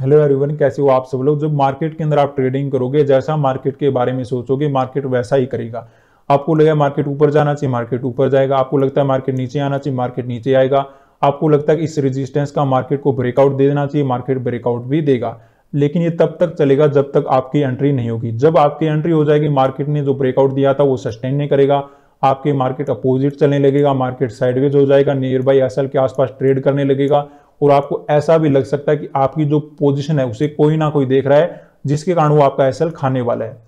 hello everyone कैसे हो आप सब लोग जब मार्केट के अंदर आप ट्रेडिंग करोगे जैसा मार्केट के बारे में सोचोगे मार्केट वैसा ही करेगा आपको लगेगा मार्केट ऊपर जाना चाहिए मार्केट ऊपर जाएगा आपको लगता है मार्केट नीचे आना चाहिए मार्केट नीचे आएगा आपको लगता है कि इस रेजिस्टेंस का मार्केट को ब्रेकआउट दे देना चाहिए मार्केट ब्रेकआउट भी देगा लेकिन ये तब तक चलेगा जब तक आपकी एंट्री नहीं होगी जब आपकी एंट्री हो जाएगी मार्केट ने जो ब्रेकआउट दिया था वो सस्टेन नहीं करेगा आपके मार्केट अपोजिट चलने लगेगा मार्केट साइडवेज हो जाएगा नियर बाई एस के आसपास ट्रेड करने लगेगा और आपको ऐसा भी लग सकता है कि आपकी जो पोजिशन है उसे कोई ना कोई देख रहा है जिसके कारण वो आपका एस खाने वाला है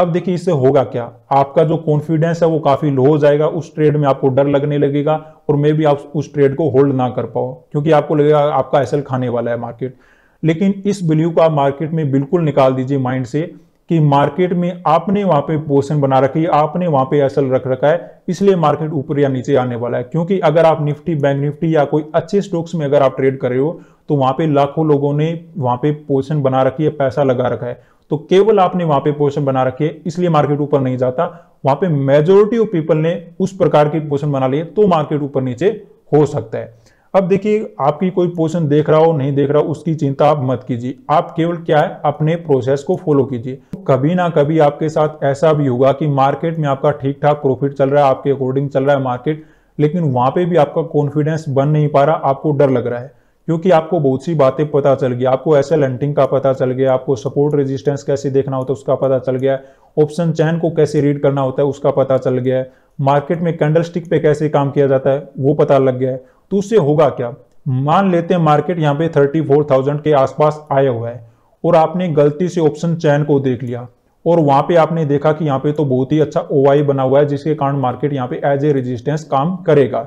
अब देखिए इससे होगा क्या आपका जो कॉन्फिडेंस है वो काफ़ी लो हो जाएगा उस ट्रेड में आपको डर लगने लगेगा और मे भी आप उस ट्रेड को होल्ड ना कर पाओ क्योंकि आपको लगेगा आपका एसएल खाने वाला है मार्केट लेकिन इस बिल्यू को आप मार्केट में बिल्कुल निकाल दीजिए माइंड से कि मार्केट में आपने वहां पे पोजिशन बना रखी है आपने वहां पे असल रख रखा है इसलिए मार्केट ऊपर या नीचे आने वाला है क्योंकि अगर आप निफ्टी बैंक निफ्टी या कोई अच्छे स्टॉक्स में अगर आप ट्रेड कर रहे हो तो वहां पे लाखों लोगों ने वहां पे पोजिशन बना रखी है पैसा लगा रखा है तो केवल आपने वहां पे पोजिशन बना रखी है इसलिए मार्केट ऊपर नहीं जाता वहां पे मेजोरिटी ऑफ पीपल ने उस प्रकार की पोजिशन बना लिए तो मार्केट ऊपर नीचे हो सकता है अब देखिए आपकी कोई पोर्शन देख रहा हो नहीं देख रहा हो उसकी चिंता आप मत कीजिए आप केवल क्या है अपने प्रोसेस को फॉलो कीजिए कभी ना कभी आपके साथ ऐसा भी होगा कि मार्केट में आपका ठीक ठाक प्रॉफिट चल रहा है आपके अकॉर्डिंग चल रहा है मार्केट लेकिन वहां पे भी आपका कॉन्फिडेंस बन नहीं पा रहा आपको डर लग रहा है क्योंकि आपको बहुत सी बातें पता चल गई आपको ऐसे लंटिंग का पता चल गया आपको सपोर्ट रेजिस्टेंस कैसे देखना होता है उसका पता चल गया ऑप्शन चैन को कैसे रीड करना होता है उसका पता चल गया है मार्केट में कैंडल स्टिक पे कैसे काम किया जाता है वो पता लग गया है तो उससे होगा क्या मान लेते हैं मार्केट यहाँ पे 34,000 के आसपास आया हुआ है और आपने गलती से ऑप्शन चैन को देख लिया और वहां पे आपने देखा कि यहाँ पे तो बहुत ही अच्छा ओआई बना हुआ है जिसके कारण मार्केट यहाँ पे एज ए रेजिस्टेंस काम करेगा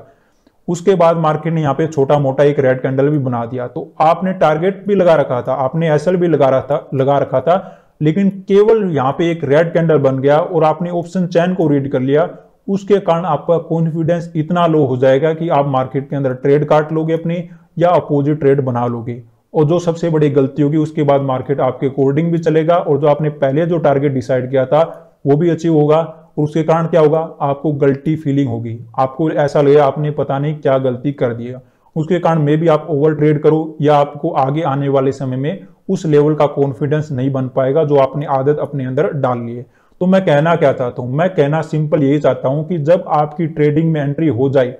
उसके बाद मार्केट ने यहाँ पे छोटा मोटा एक रेड कैंडल भी बना दिया तो आपने टारगेट भी लगा रखा था आपने एस भी लगा रखा था लगा रखा था लेकिन केवल यहाँ पे एक रेड कैंडल बन गया और आपने ऑप्शन चैन को रीड कर लिया उसके कारण आपका कॉन्फिडेंस इतना लो हो जाएगा कि आप मार्केट के अंदर ट्रेड काट लोगे अपनी या अपोजिट ट्रेड बना लोगे और जो सबसे बड़ी गलती होगी उसके बाद मार्केट आपके अकॉर्डिंग भी चलेगा और जो आपने पहले जो टारगेट डिसाइड किया था वो भी अचीव होगा और उसके कारण क्या होगा आपको गलती फीलिंग होगी आपको ऐसा लगेगा आपने पता नहीं क्या गलती कर दिया उसके कारण मे भी आप ओवर ट्रेड करो या आपको आगे आने वाले समय में उस लेवल का कॉन्फिडेंस नहीं बन पाएगा जो आपने आदत अपने अंदर डाल लिए तो मैं कहना क्या चाहता हूँ मैं कहना सिंपल यही चाहता हूँ कि जब आपकी ट्रेडिंग में एंट्री हो जाए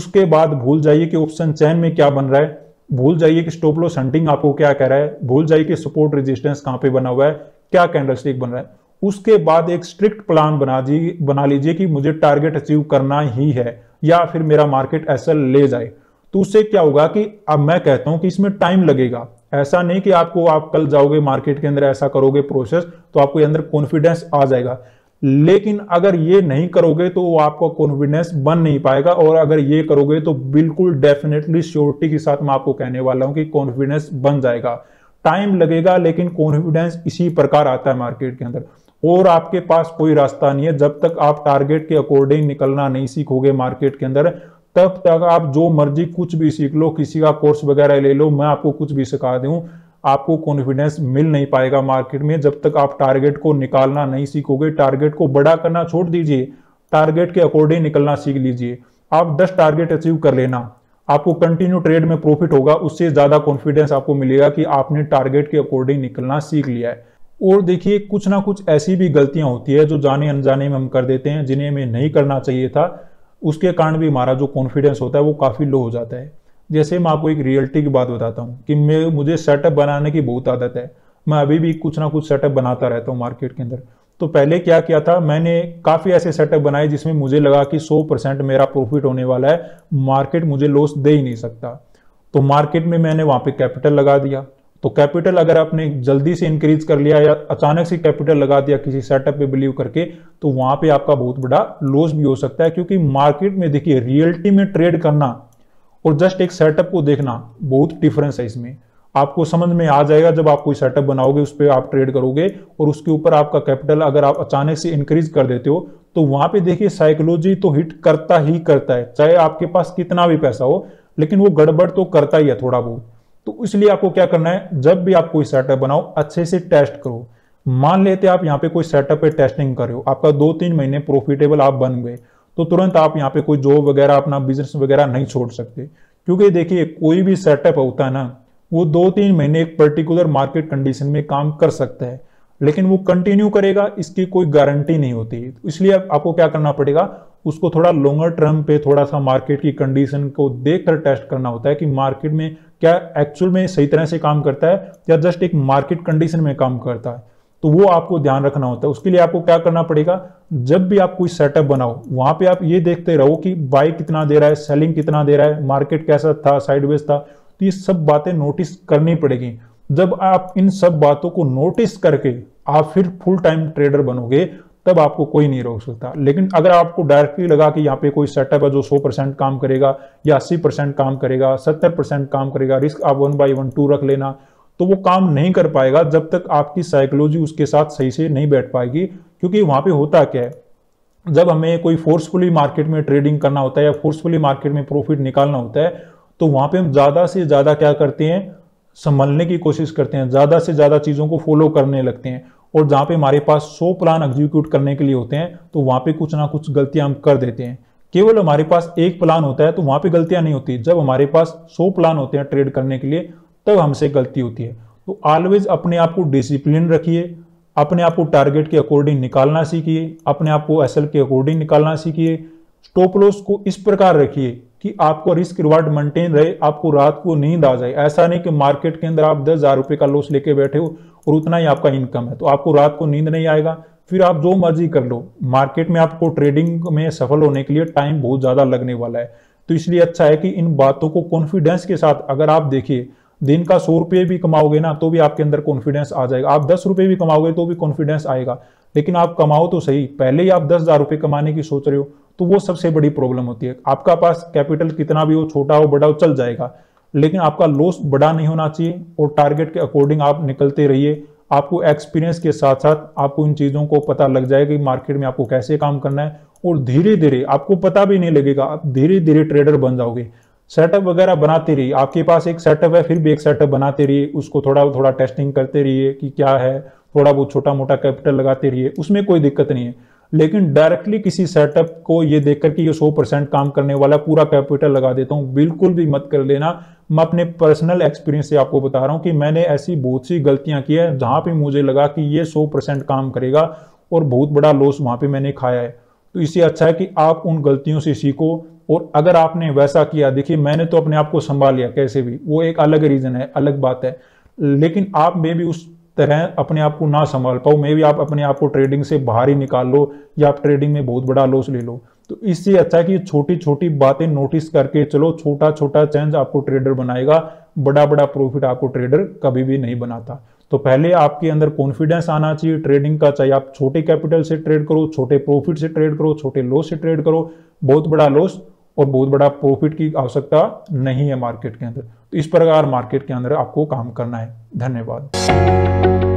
उसके बाद भूल जाइए कि ऑप्शन चैन में क्या बन रहा है भूल जाइए कि स्टॉप लॉस हंटिंग आपको क्या कह रहा है भूल जाइए कि सपोर्ट रेजिस्टेंस कहाँ पे बना हुआ है क्या कैंडलस्टिक बन रहा है उसके बाद एक स्ट्रिक्ट प्लान बना जी बना लीजिए कि मुझे टारगेट अचीव करना ही है या फिर मेरा मार्केट ऐसा ले जाए तो उससे क्या होगा कि अब मैं कहता हूं कि इसमें टाइम लगेगा ऐसा नहीं कि आपको आप कल जाओगे मार्केट के अंदर ऐसा करोगे प्रोसेस तो आपको अंदर कॉन्फिडेंस आ जाएगा लेकिन अगर ये नहीं करोगे तो वो आपका कॉन्फिडेंस बन नहीं पाएगा और अगर ये करोगे तो बिल्कुल डेफिनेटली श्योरिटी के साथ मैं आपको कहने वाला हूं कि कॉन्फिडेंस बन जाएगा टाइम लगेगा लेकिन कॉन्फिडेंस इसी प्रकार आता है मार्केट के अंदर और आपके पास कोई रास्ता नहीं है जब तक आप टारगेट के अकॉर्डिंग निकलना नहीं सीखोगे मार्केट के अंदर तब तक आप जो मर्जी कुछ भी सीख लो किसी का कोर्स वगैरह ले लो मैं आपको कुछ भी सिखा दूँ आपको कॉन्फिडेंस मिल नहीं पाएगा मार्केट में जब तक आप टारगेट को निकालना नहीं सीखोगे टारगेट को बड़ा करना छोड़ दीजिए टारगेट के अकॉर्डिंग निकलना सीख लीजिए आप 10 टारगेट अचीव कर लेना आपको कंटिन्यू ट्रेड में प्रॉफिट होगा उससे ज़्यादा कॉन्फिडेंस आपको मिलेगा कि आपने टारगेट के अकॉर्डिंग निकलना सीख लिया है और देखिए कुछ ना कुछ ऐसी भी गलतियां होती है जो जाने अनजाने में हम कर देते हैं जिन्हें हमें नहीं करना चाहिए था उसके कारण भी हमारा जो कॉन्फिडेंस होता है वो काफ़ी लो हो जाता है जैसे मैं आपको एक रियलिटी की बात बताता हूँ कि मैं मुझे सेटअप बनाने की बहुत आदत है मैं अभी भी कुछ ना कुछ सेटअप बनाता रहता हूँ मार्केट के अंदर तो पहले क्या किया था मैंने काफ़ी ऐसे सेटअप बनाए जिसमें मुझे लगा कि 100 परसेंट मेरा प्रॉफिट होने वाला है मार्केट मुझे लॉस दे ही नहीं सकता तो मार्केट में मैंने वहाँ पे कैपिटल लगा दिया तो कैपिटल अगर आपने जल्दी से इंक्रीज कर लिया या अचानक से कैपिटल लगा दिया किसी सेटअप पे बिलीव करके तो वहां पे आपका बहुत बड़ा लॉस भी हो सकता है क्योंकि मार्केट में देखिए रियलिटी में ट्रेड करना और जस्ट एक सेटअप को देखना बहुत डिफरेंस है इसमें आपको समझ में आ जाएगा जब आप कोई सेटअप बनाओगे उस पर आप ट्रेड करोगे और उसके ऊपर आपका कैपिटल अगर आप अचानक से इंक्रीज कर देते हो तो वहां पे देखिए साइकोलॉजी तो हिट करता ही करता है चाहे आपके पास कितना भी पैसा हो लेकिन वो गड़बड़ तो करता ही है थोड़ा बहुत तो इसलिए आपको क्या करना है जब भी आप कोई सेटअप बनाओ अच्छे से टेस्ट करो मान लेते आप यहाँ पे कोई सेटअप पे टेस्टिंग कर रहे हो आपका दो तीन महीने प्रॉफिटेबल आप बन गए तो तुरंत आप यहाँ पे कोई जॉब वगैरह अपना बिजनेस वगैरह नहीं छोड़ सकते क्योंकि देखिए कोई भी सेटअप होता है ना वो दो तीन महीने एक पर्टिकुलर मार्केट कंडीशन में काम कर सकता है लेकिन वो कंटिन्यू करेगा इसकी कोई गारंटी नहीं होती तो इसलिए आपको क्या करना पड़ेगा उसको थोड़ा लॉन्गर टर्म पे थोड़ा सा मार्केट की कंडीशन को देखकर टेस्ट करना होता है कि मार्केट में क्या एक्चुअल में सही तरह से काम करता है या जस्ट एक मार्केट कंडीशन में काम करता है तो वो आपको ध्यान रखना होता है उसके लिए आपको क्या करना पड़ेगा जब भी आप कोई सेटअप बनाओ वहां पे आप ये देखते रहो कि बाय कितना दे रहा है सेलिंग कितना दे रहा है मार्केट कैसा था साइडवेज था तो ये सब बातें नोटिस करनी पड़ेगी जब आप इन सब बातों को नोटिस करके आप फिर फुल टाइम ट्रेडर बनोगे तब आपको कोई नहीं रोक सकता लेकिन अगर आपको डायरेक्टली लगा कि यहाँ पे कोई सेटअप है जो 100 परसेंट काम करेगा या 80 परसेंट काम करेगा 70 परसेंट काम करेगा रिस्क आप वन बाई वन टू रख लेना तो वो काम नहीं कर पाएगा जब तक आपकी साइकोलॉजी उसके साथ सही से नहीं बैठ पाएगी क्योंकि वहाँ पर होता क्या है जब हमें कोई फोर्सफुली मार्केट में ट्रेडिंग करना होता है या फोर्सफुली मार्केट में प्रॉफिट निकालना होता है तो वहाँ पे हम ज़्यादा से ज़्यादा क्या करते हैं संभलने की कोशिश करते हैं ज़्यादा से ज़्यादा चीज़ों को फॉलो करने लगते हैं और जहाँ पे हमारे पास 100 प्लान एग्जीक्यूट करने के लिए होते हैं तो वहाँ पे कुछ ना कुछ गलतियाँ हम कर देते हैं केवल हमारे पास एक प्लान होता है तो वहाँ पे गलतियाँ नहीं होती जब हमारे पास 100 प्लान होते हैं ट्रेड करने के लिए तब तो हमसे गलती होती है तो ऑलवेज अपने आप को डिसिप्लिन रखिए अपने आप को टारगेट के अकॉर्डिंग निकालना सीखिए अपने आप को एस के अकॉर्डिंग निकालना सीखिए स्टॉप लॉस को इस प्रकार रखिए कि आपको रिस्क रिवार्ड मेंटेन रहे आपको रात को नींद आ जाए ऐसा नहीं कि मार्केट के अंदर आप दस हजार रुपये का लॉस लेके बैठे हो और उतना ही आपका इनकम है तो आपको रात को नींद नहीं आएगा फिर आप जो मर्जी कर लो मार्केट में आपको ट्रेडिंग में सफल होने के लिए टाइम बहुत ज़्यादा लगने वाला है तो इसलिए अच्छा है कि इन बातों को कॉन्फिडेंस के साथ अगर आप देखिए दिन का सौ रुपये भी कमाओगे ना तो भी आपके अंदर कॉन्फिडेंस आ जाएगा आप दस रुपये भी कमाओगे तो भी कॉन्फिडेंस आएगा लेकिन आप कमाओ तो सही पहले ही आप दस हज़ार रुपये कमाने की सोच रहे हो तो वो सबसे बड़ी प्रॉब्लम होती है आपका पास कैपिटल कितना भी हो छोटा हो बड़ा हो चल जाएगा लेकिन आपका लॉस बड़ा नहीं होना चाहिए और टारगेट के अकॉर्डिंग आप निकलते रहिए आपको एक्सपीरियंस के साथ साथ आपको इन चीज़ों को पता लग जाएगा कि मार्केट में आपको कैसे काम करना है और धीरे धीरे आपको पता भी नहीं लगेगा आप धीरे धीरे ट्रेडर बन जाओगे सेटअप वगैरह बनाते रहिए आपके पास एक सेटअप है फिर भी एक सेटअप बनाते रहिए उसको थोड़ा थोड़ा टेस्टिंग करते रहिए कि क्या है थोड़ा बहुत छोटा मोटा कैपिटल लगाते रहिए उसमें कोई दिक्कत नहीं है लेकिन डायरेक्टली किसी सेटअप को ये देखकर कि ये 100 परसेंट काम करने वाला पूरा कैपिटल लगा देता हूँ बिल्कुल भी मत कर लेना मैं अपने पर्सनल एक्सपीरियंस से आपको बता रहा हूँ कि मैंने ऐसी बहुत सी गलतियाँ की है जहाँ पर मुझे लगा कि ये सौ परसेंट काम करेगा और बहुत बड़ा लॉस वहाँ पर मैंने खाया है तो इससे अच्छा है कि आप उन गलतियों से सीखो और अगर आपने वैसा किया देखिए मैंने तो अपने आप को संभाल लिया कैसे भी वो एक अलग रीज़न है अलग बात है लेकिन आप मे भी उस तरह अपने आप को ना संभाल पाओ मे भी आप अपने आप को ट्रेडिंग से बाहर ही निकाल लो या आप ट्रेडिंग में बहुत बड़ा लॉस ले लो तो इससे अच्छा है कि छोटी छोटी बातें नोटिस करके चलो छोटा छोटा चेंज आपको ट्रेडर बनाएगा बड़ा बड़ा प्रॉफिट आपको ट्रेडर कभी भी नहीं बनाता तो पहले आपके अंदर कॉन्फिडेंस आना चाहिए ट्रेडिंग का चाहे आप छोटे कैपिटल से ट्रेड करो छोटे प्रॉफिट से ट्रेड करो छोटे लॉस से ट्रेड करो बहुत बड़ा लॉस और बहुत बड़ा प्रॉफिट की आवश्यकता नहीं है मार्केट के अंदर तो इस प्रकार मार्केट के अंदर आपको काम करना है धन्यवाद